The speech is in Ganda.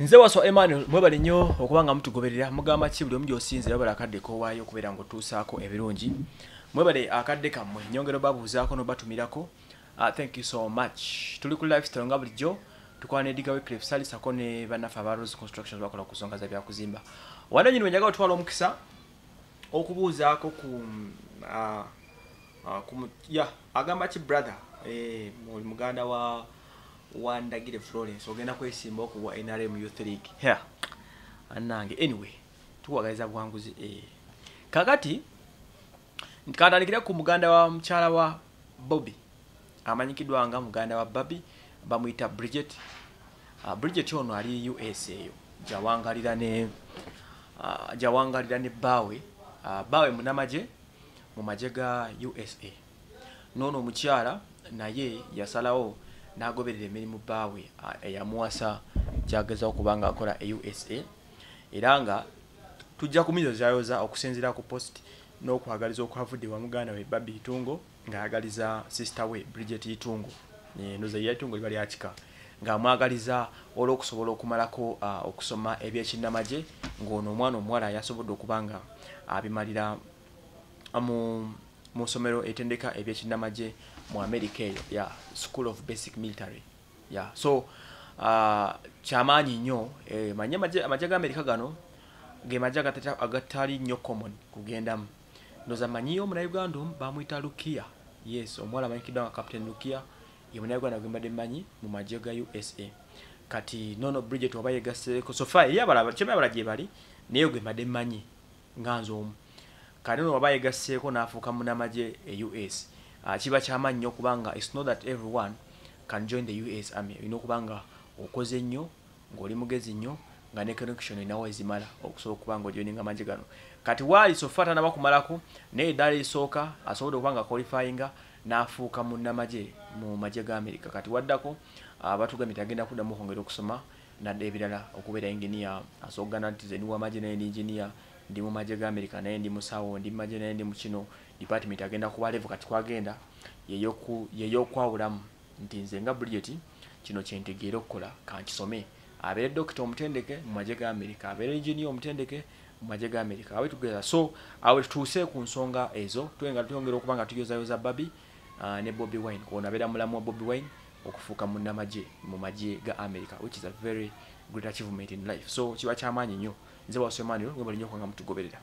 nze waswa emmanuel mwebale nnyo okubanga mutugoberera mugamba ki buli omu gyosinze babala akadde kowaayo okubeera ngaotuusaako ebirungi mwebale akadde kammwe nyongero babuuzaako nobatumirako uh, thank you so much tuli ku lifestyle nga bulijjo tukola nediga wiclif salisako ne bannaffe aba rose construction bakola ku nsonga za byakuzimba wanenyi ni wenyaga otwala omukisa okubuuzaako ku uh, uh, ya agamba ki brother eh, muganda wa wandagire florence ogenda kwesimba okuwa nrm youth league ya anange anyway tuwagaliza bwanguzi e kakati katandikire ku muganda wa mukyala wa bobby amanyikidwa nga muganda wa babi bamuyita bridget uh, bridget ono ali us eyo jawangalira ne uh, jawangalira ne bawe uh, bawe munamaje mu maje ga usa noono omukyala naye yasalawo n'agoberera emirimu bbaawe eyamuwasa gyagezao okuba nga akola e usa era nga tujja kumuyozayoza okusinzira ku post n'okwagaliza okwavudde wamuganda we babi itungo ng'ayagaliza sister we bridget itungo nozeyaitungo liba lyakika ngaamwagaliza olwokusobola okumalako okusoma ebyekinnamagye ngaono omwana omuwala yasobodde okuba nga abimalira mu nsomero etendeka ebyekinnamagye mu america eyo ya school of basic military ya so uh, kyamaanyi nnyo eh, manye amagye ga amerika gano ge magye agatali nnyo common kugendamu ndoza manyiyo omunauganda omu bamwyita lukia yes omuwala amanyikiddwa nga captain lukia ye munauganda gwembadde manyi mu magye ga usa kati nono bridget oba yegaseeko sofa eri abalala kyemabala gye bali naye gwembadde manyi nga nze omu kati no bayegasseeko n'afuuka munamagye e us uh, ah, kiba kyama nnyo okubanga its not that everyone can join the us army olina okubanga okoze ennyo ng'oli mugezi nnyo nga ne connection inawo ezimala okusobola okuba nga ojoininga amagye gano kati waali sofa tanabakumalako naye eddaala erisooka asobole okubanga qualifyinga n'afuuka munnamagye mu magye ga amerika kati waddako abatugambye ah, uh, tagenda kuddamu okwongera okusoma nadda ebirala okubeera enginiya asogana nti ze niwa maje naye ndi inginiya ndi mu maje ga america naye ndi musawo ndi mumaje naye ndi mukino department agenda kuba levu kati kwagenda yeyokwawulamu nti nze nga budget kino kyentegeera okukola kankisome abeere dokita omutendeke mu maje ga america abeere inginiya omutendeke mu maje ga america awe tugeza so awe tutuuse ku nsonga ezo tuyongera okuba nga tuyozayoza babi ah, ne bobi wine kona abeera mulamu wa bobi wine okufuuka munnamagye mu magye ga america which is a very great achievement in life so kiba kyamaanyi nnyo nze wasemaaniro ebalinnyo okwanga mutugoberera